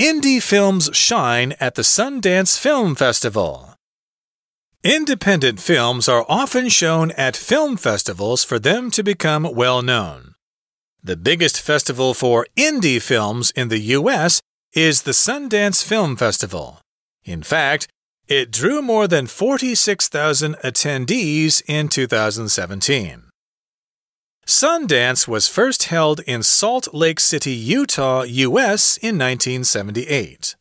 Indie films shine at the Sundance Film Festival. Independent films are often shown at film festivals for them to become well known. The biggest festival for indie films in the U.S. is the Sundance Film Festival. In fact, it drew more than 46,000 attendees in 2017. Sundance was first held in Salt Lake City, Utah, US in 1978.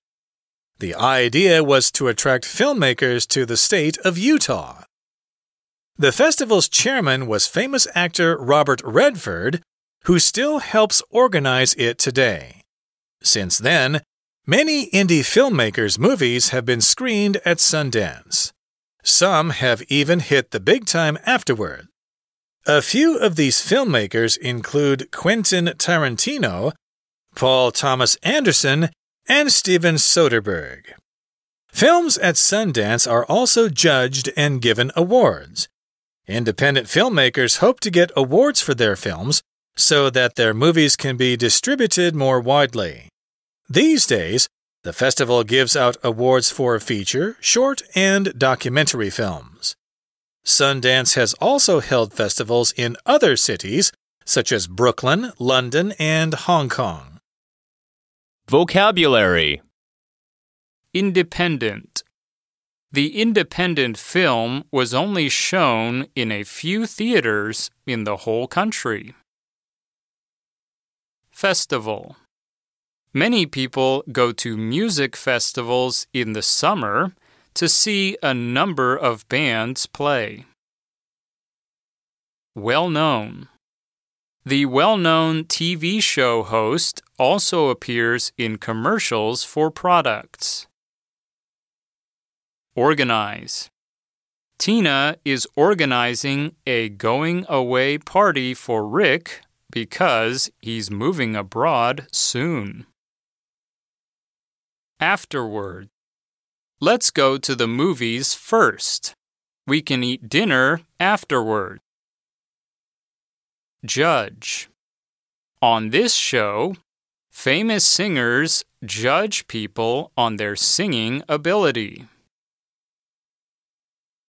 The idea was to attract filmmakers to the state of Utah. The festival's chairman was famous actor Robert Redford, who still helps organize it today. Since then, many indie filmmakers' movies have been screened at Sundance. Some have even hit the big time afterward. A few of these filmmakers include Quentin Tarantino, Paul Thomas Anderson, and Steven Soderbergh. Films at Sundance are also judged and given awards. Independent filmmakers hope to get awards for their films so that their movies can be distributed more widely. These days, the festival gives out awards for feature, short, and documentary films. Sundance has also held festivals in other cities, such as Brooklyn, London, and Hong Kong. Vocabulary Independent The independent film was only shown in a few theaters in the whole country. Festival Many people go to music festivals in the summer to see a number of bands play. Well known. The well known TV show host also appears in commercials for products. Organize. Tina is organizing a going away party for Rick because he's moving abroad soon. Afterward. Let's go to the movies first. We can eat dinner afterward. Judge. On this show, famous singers judge people on their singing ability.